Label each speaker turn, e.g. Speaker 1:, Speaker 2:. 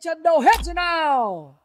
Speaker 1: Trận đầu hết rồi nào